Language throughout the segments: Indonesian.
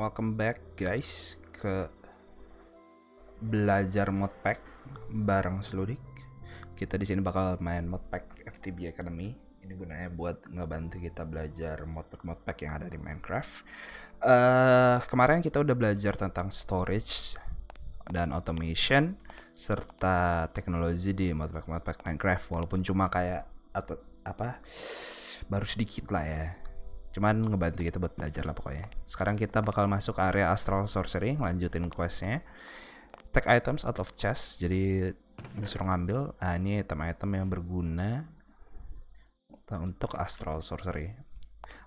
welcome back guys ke belajar modpack bareng Seludik. Kita di sini bakal main modpack FTB Academy. Ini gunanya buat ngebantu kita belajar modpack modpack yang ada di Minecraft. Uh, kemarin kita udah belajar tentang storage dan automation serta teknologi di modpack modpack Minecraft walaupun cuma kayak atau apa baru sedikit lah ya Cuman ngebantu kita buat belajar lah pokoknya. Sekarang kita bakal masuk ke area Astral Sorcery, lanjutin questnya. Take items out of chest, jadi disuruh ngambil. Nah ini item-item yang berguna untuk Astral Sorcery.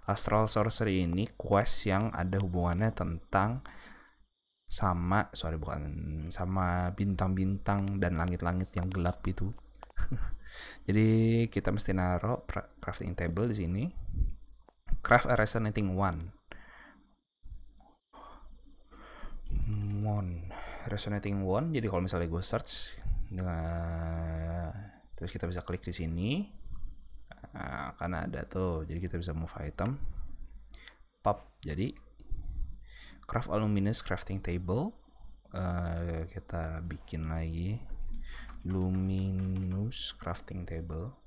Astral Sorcery ini quest yang ada hubungannya tentang sama sorry bukan sama bintang-bintang dan langit-langit yang gelap itu. Jadi kita mesti naruh crafting table di sini craft a resonating one one resonating one jadi kalau misalnya gue search dengan terus kita bisa klik di sini ah, karena ada tuh jadi kita bisa move item pop jadi craft aluminous crafting table uh, kita bikin lagi luminous crafting table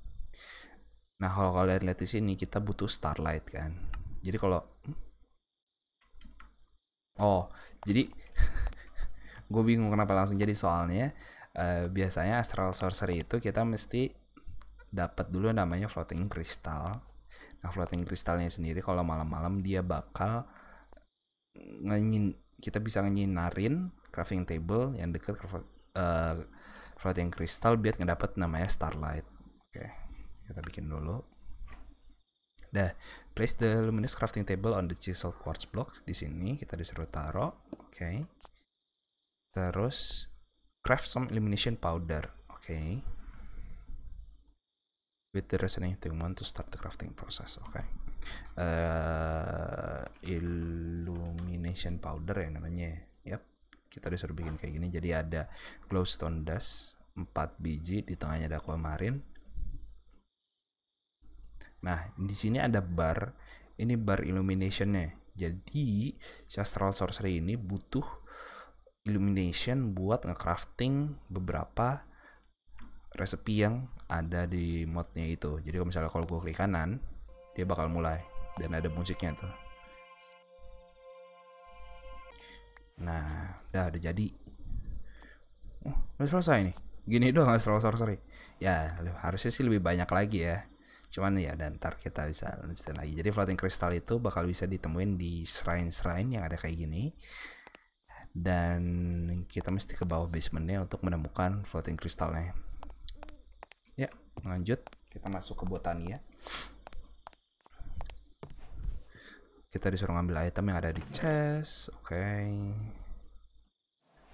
Nah kalau kalian lihat di sini kita butuh starlight kan. Jadi kalau oh jadi gue bingung kenapa langsung jadi soalnya uh, biasanya astral sorcery itu kita mesti dapat dulu namanya floating crystal. Nah floating Crystalnya sendiri kalau malam-malam dia bakal ngin kita bisa nginarin crafting table yang dekat uh, eh, floating crystal biar ngedapat namanya starlight. Oke. Okay kita bikin dulu Dah, place the luminous crafting table on the chisel quartz block di sini kita disuruh taruh. Oke. Okay. Terus craft some illumination powder. Oke. Okay. With the resonating one to start the crafting process. Oke. Okay. Uh, eh, illumination powder ya namanya. yep. Kita disuruh bikin kayak gini. Jadi ada glowstone dust 4 biji, di tengahnya ada aquamarine Nah, di sini ada bar. Ini bar illuminationnya. Jadi, astral Sorcery ini butuh illumination buat ngecrafting beberapa resepi yang ada di modnya itu. Jadi kalau misalnya kalau gue klik kanan, dia bakal mulai dan ada musiknya tuh. Nah, udah ada jadi. Oh, udah selesai nih. Gini doang Astral Sorcery. Ya, harusnya sih lebih banyak lagi ya cuman ya dan ntar kita bisa lanjutin lagi jadi floating crystal itu bakal bisa ditemuin di shrine-shrine yang ada kayak gini dan kita mesti ke bawah basementnya untuk menemukan floating kristalnya ya lanjut kita masuk ke botani ya kita disuruh ngambil item yang ada di chest oke okay.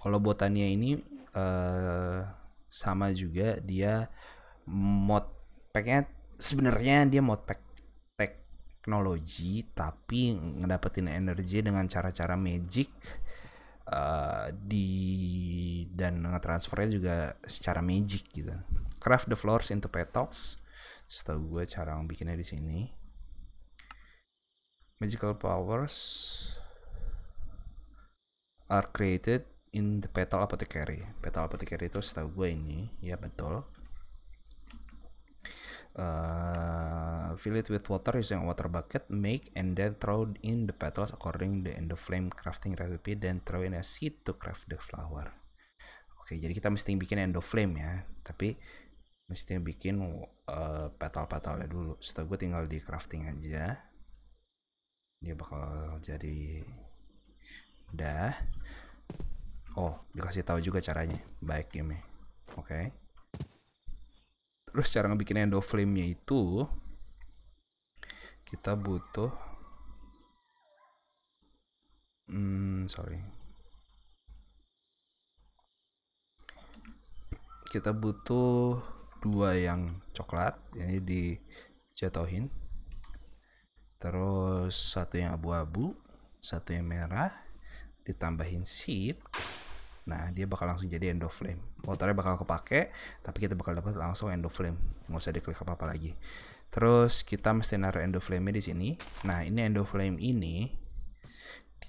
kalau botania ini uh, sama juga dia mod packnya sebenarnya dia mau tek teknologi tapi ngedapetin energi dengan cara-cara magic uh, di dan ngetransfernya juga secara magic gitu. Craft the floors into petals. Setahu gue cara bikinnya di sini. Magical powers are created in the petal apothecary. Petal apothecary itu setahu gue ini, ya betul uh, fill it with water using a water bucket, make and then throw in the petals according the end of flame crafting recipe, then throw in a seed to craft the flower. Oke, jadi kita mesti bikin end of flame ya, tapi mesti bikin uh, petal-petalnya dulu. Setelah gue tinggal di crafting aja, dia bakal jadi udah. Oh, dikasih tahu juga caranya. Baik game. Oke. Okay terus cara ngebikin flame nya itu kita butuh hmm sorry kita butuh dua yang coklat ini dijatuhin terus satu yang abu-abu satu yang merah ditambahin seed Nah, dia bakal langsung jadi End of Flame. Motornya bakal kepake, tapi kita bakal dapat langsung End of Flame. Nggak usah diklik apa-apa lagi. Terus kita mesti naruh End of Flame di sini. Nah, ini End of Flame ini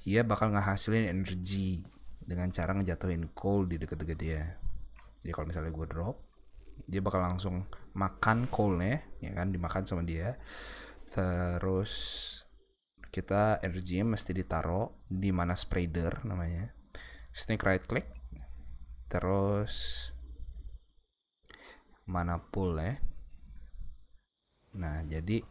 dia bakal ngehasilin energi dengan cara ngejatuhin coal di deket-deket dia. Jadi kalau misalnya gue drop, dia bakal langsung makan coalnya, ya kan, dimakan sama dia. Terus kita energinya mesti ditaruh di mana spreader namanya snake right click terus mana pull ya nah jadi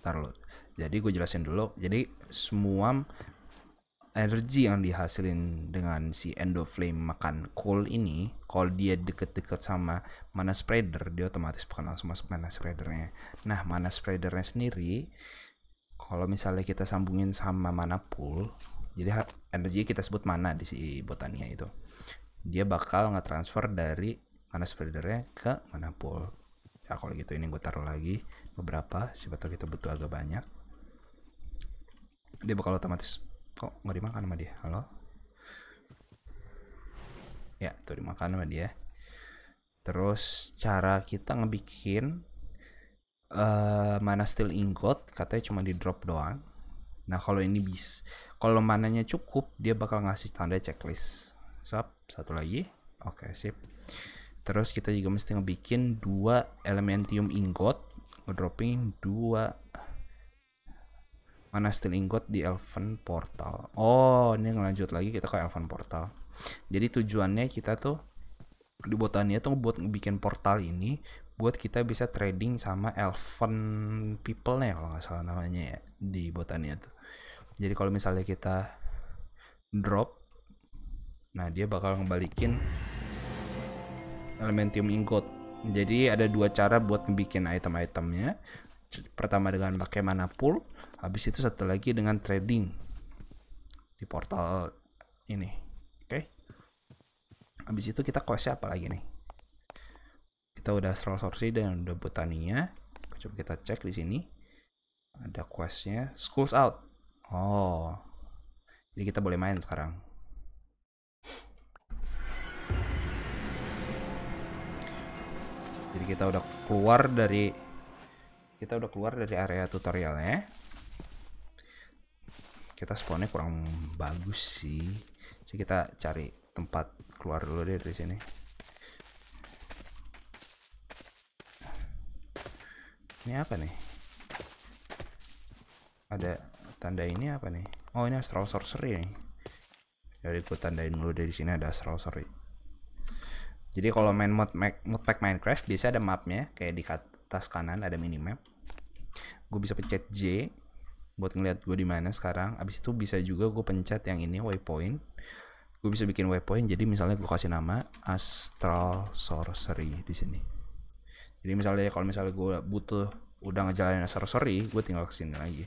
ntar lo jadi gue jelasin dulu jadi semua energi yang dihasilin dengan si Endo Flame makan coal ini kalau dia deket-deket sama mana spreader dia otomatis bakal langsung masuk mana spreadernya nah mana spreadernya sendiri kalau misalnya kita sambungin sama mana pool jadi energi kita sebut mana di si botania itu. Dia bakal nge-transfer dari mana spreadernya ke mana pool. Ya kalau gitu ini gue taruh lagi beberapa, siapa tahu kita butuh agak banyak. Dia bakal otomatis kok nggak dimakan sama dia. Halo? Ya, tuh dimakan sama dia. Terus cara kita ngebikin uh, mana steel ingot katanya cuma di drop doang Nah kalau ini bis, kalau mananya cukup dia bakal ngasih tanda checklist. Sap, satu lagi. Oke okay, sip. Terus kita juga mesti ngebikin dua elementium ingot, dropping dua mana steel ingot di Elven Portal. Oh, ini ngelanjut lagi kita ke Elven Portal. Jadi tujuannya kita tuh di botania tuh buat ngebikin portal ini buat kita bisa trading sama elven people-nya kalau nggak salah namanya ya di botania tuh. Jadi kalau misalnya kita drop, nah dia bakal ngebalikin elementium ingot. Jadi ada dua cara buat ngebikin item-itemnya. Pertama dengan pakai mana pool, habis itu satu lagi dengan trading di portal ini. Oke. Okay. Habis itu kita questnya apa lagi nih? Kita udah astral sorcery dan udah botaninya. Coba kita cek di sini. Ada questnya. Schools out Oh. Jadi kita boleh main sekarang. Jadi kita udah keluar dari kita udah keluar dari area tutorialnya. Kita spawnnya kurang bagus sih. Jadi kita cari tempat keluar dulu deh dari sini. Ini apa nih? Ada tanda ini apa nih oh ini astral sorcery nih jadi gue tandain dulu dari sini ada astral sorcery jadi kalau main mod, mod pack Minecraft biasa ada mapnya kayak di atas kanan ada minimap gue bisa pencet J buat ngeliat gue di mana sekarang abis itu bisa juga gue pencet yang ini waypoint gue bisa bikin waypoint jadi misalnya gue kasih nama astral sorcery di sini jadi misalnya kalau misalnya gue butuh udah ngejalanin sorcery gue tinggal kesini lagi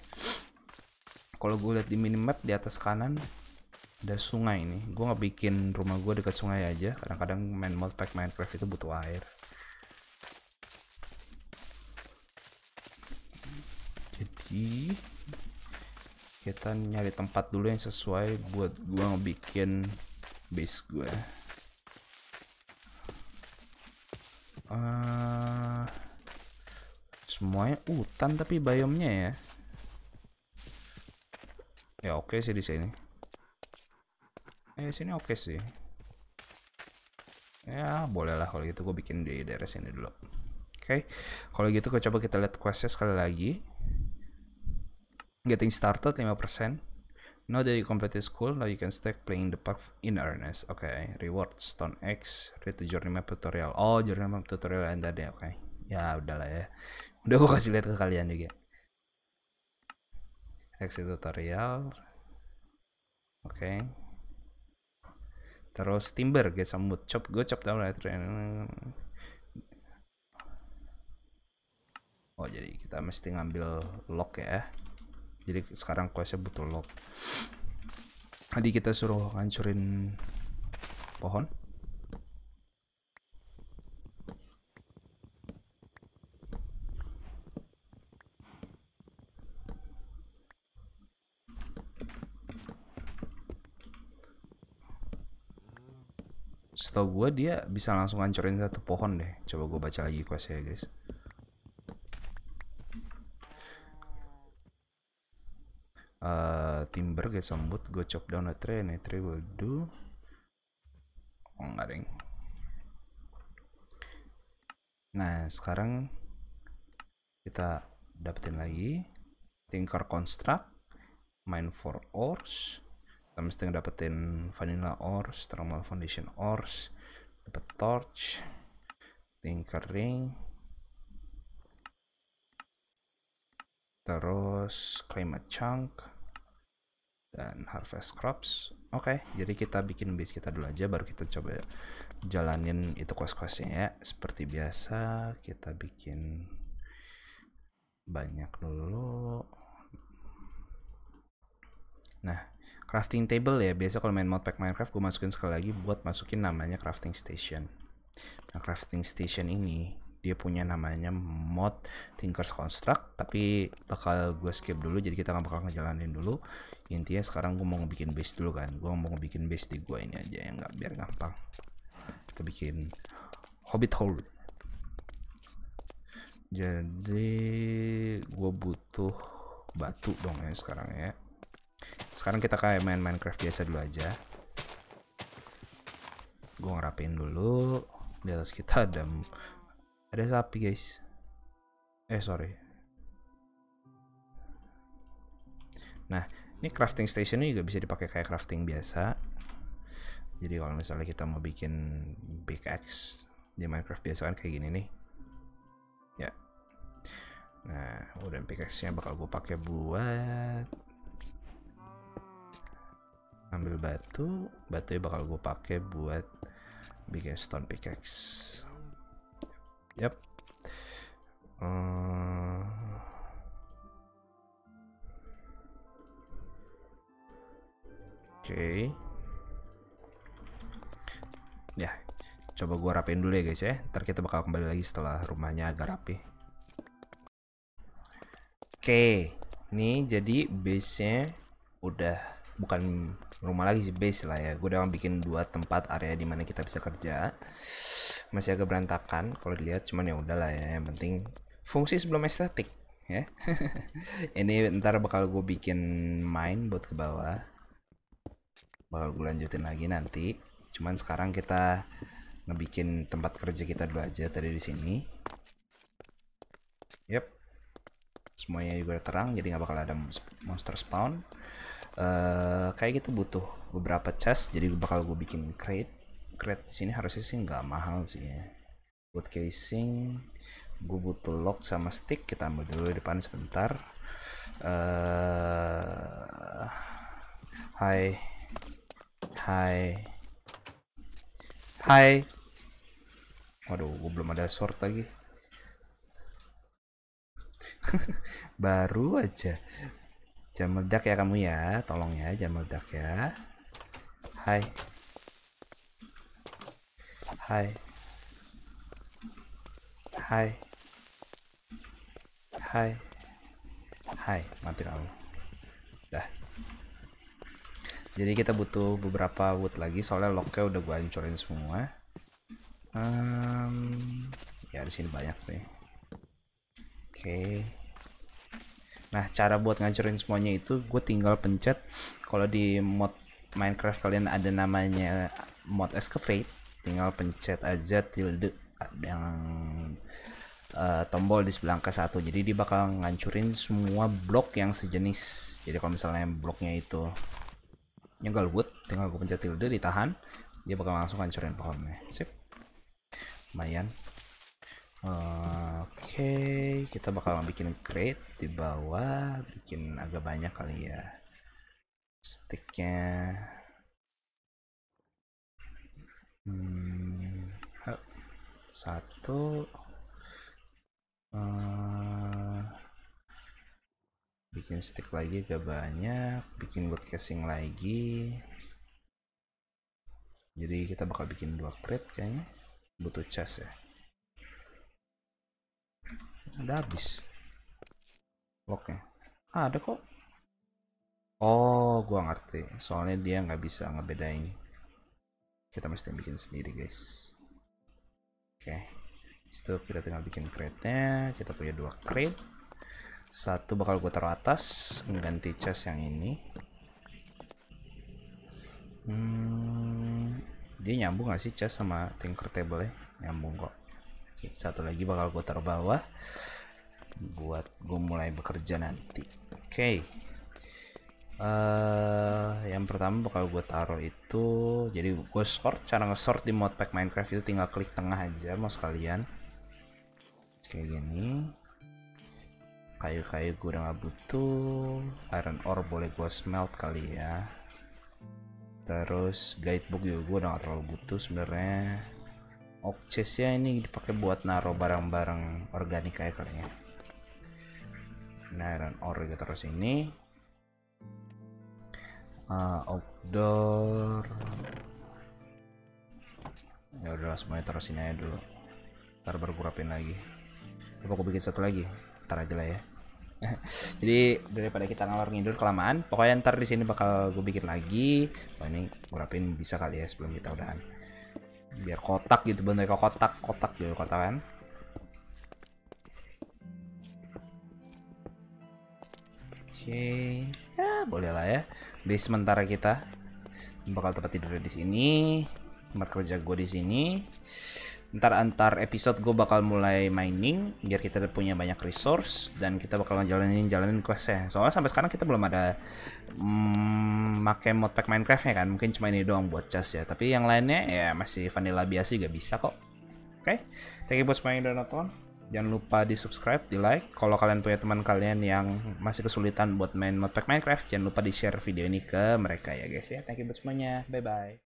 kalau gue lihat di minimap di atas kanan ada sungai ini. gue nggak bikin rumah gue dekat sungai aja kadang-kadang main pack Minecraft itu butuh air jadi kita nyari tempat dulu yang sesuai buat gue bikin base gue uh, semuanya hutan tapi biomnya ya oke sih di sini. Eh sini oke sih. Ya bolehlah kalau gitu gue bikin di daerah sini dulu. Oke, okay. kalau gitu gue coba kita lihat questnya sekali lagi. Getting started 5%. Now that you completed school, now you can start playing the park in earnest. Oke, okay. reward stone X, read the journey map tutorial. Oh, journey map tutorial yang tadi, oke. Okay. Ya udahlah ya. Udah ya. gue kasih lihat ke kalian juga. Exit tutorial, Oke. Okay. Terus timber guys, sambut cop Chop go chop down right Oh jadi kita mesti ngambil lock ya. Jadi sekarang questnya butuh lock. Tadi kita suruh hancurin pohon. setahu gue dia bisa langsung hancurin satu pohon deh. Coba gue baca lagi ya guys. Uh, timber guys sambut gue chop down a tree and a tree will do. Oh enggak Nah sekarang kita dapetin lagi. Tinker construct, mine for ores, kita mesti dapetin vanilla ores thermal foundation ores dapet torch tinkering terus climate chunk dan harvest crops oke okay, jadi kita bikin base kita dulu aja baru kita coba jalanin itu quest-questnya ya seperti biasa kita bikin banyak dulu nah crafting table ya biasa kalau main modpack Minecraft gue masukin sekali lagi buat masukin namanya crafting station nah crafting station ini dia punya namanya mod Tinker's Construct tapi bakal gue skip dulu jadi kita nggak bakal ngejalanin dulu intinya sekarang gue mau ngebikin base dulu kan gue mau ngebikin base di gue ini aja yang nggak biar gampang kita bikin Hobbit Hole jadi gue butuh batu dong ya sekarang ya sekarang kita kayak main Minecraft biasa dulu aja. Gue ngerapin dulu. Di atas kita ada ada sapi guys. Eh sorry. Nah ini crafting stationnya juga bisa dipakai kayak crafting biasa. Jadi kalau misalnya kita mau bikin pickaxe di Minecraft biasa kan kayak gini nih. Ya. Nah, udah pickaxe-nya bakal gue pakai buat ambil batu batu ini bakal gue pakai buat bikin stone pickaxe yep uh... Eh. oke okay. ya coba gue rapiin dulu ya guys ya ntar kita bakal kembali lagi setelah rumahnya agak rapi oke okay. nih jadi base nya udah bukan rumah lagi sih base lah ya gue udah bikin dua tempat area di mana kita bisa kerja masih agak berantakan kalau dilihat cuman ya udahlah ya yang penting fungsi sebelum estetik ya ini ntar bakal gue bikin main buat ke bawah bakal gue lanjutin lagi nanti cuman sekarang kita ngebikin tempat kerja kita dulu aja tadi di sini yep semuanya juga terang jadi nggak bakal ada monster spawn uh, kayak gitu butuh beberapa chest jadi bakal gue bikin crate crate sini harusnya sih nggak mahal sih ya buat casing gue butuh lock sama stick kita ambil dulu di depan sebentar uh, hai hai hai waduh gue belum ada sword lagi baru aja Jangan meledak ya kamu ya, tolong ya, jangan meledak ya. Hai. Hai. Hai. Hai. Hai, mati kamu. Dah. Jadi kita butuh beberapa wood lagi soalnya locknya udah gua hancurin semua. Um, ya di sini banyak sih. Oke. Okay. Nah, cara buat ngancurin semuanya itu gue tinggal pencet kalau di mod Minecraft kalian ada namanya mod excavate, tinggal pencet aja tilde yang uh, tombol di sebelah angka satu. Jadi dia bakal ngancurin semua blok yang sejenis. Jadi kalau misalnya bloknya itu nyegal wood, tinggal gue pencet tilde ditahan, dia bakal langsung ngancurin pohonnya. Sip. Lumayan. Oke, kita bakal bikin crate di bawah, bikin agak banyak kali ya. Sticknya. Hmm, satu. Hmm, bikin stick lagi agak banyak, bikin buat casing lagi. Jadi kita bakal bikin dua crate kayaknya. Butuh chest ya ada habis oke, ah, ada kok oh gua ngerti soalnya dia nggak bisa ngebedain kita mesti bikin sendiri guys oke okay. itu kita tinggal bikin crate-nya kita punya dua crate satu bakal gue taruh atas mengganti chest yang ini hmm, dia nyambung gak sih chest sama tinker table -nya? nyambung kok satu lagi bakal gue taruh bawah buat gue mulai bekerja nanti oke uh, yang pertama bakal gue taruh itu jadi gue sort cara nge-sort di modpack minecraft itu tinggal klik tengah aja mau sekalian kayak gini kayu-kayu gue udah gak butuh iron ore boleh gue smelt kali ya terus guidebook juga gue udah gak terlalu butuh sebenarnya ya ini dipakai buat naruh barang-barang organik kayak kali ya nah iron ore gitu. terus ini uh, outdoor ya udah semuanya terus ini aja dulu ntar baru kurapin lagi coba aku bikin satu lagi ntar aja lah ya jadi daripada kita ngalor ngidur kelamaan pokoknya ntar di sini bakal gue bikin lagi oh ini gue bisa kali ya sebelum kita udahan biar kotak gitu bener kok kotak kotak gitu kotak kan oke okay. ya boleh lah ya base sementara kita bakal tempat tidur di sini tempat kerja gue di sini ntar antar episode gue bakal mulai mining biar kita punya banyak resource dan kita bakal ngejalanin jalanin questnya soalnya sampai sekarang kita belum ada mm, make modpack Minecraftnya kan mungkin cuma ini doang buat chest ya tapi yang lainnya ya masih vanilla biasa juga bisa kok oke okay? thank you buat semuanya yang udah nonton jangan lupa di subscribe di like kalau kalian punya teman kalian yang masih kesulitan buat main modpack Minecraft jangan lupa di share video ini ke mereka ya guys ya thank you buat semuanya bye bye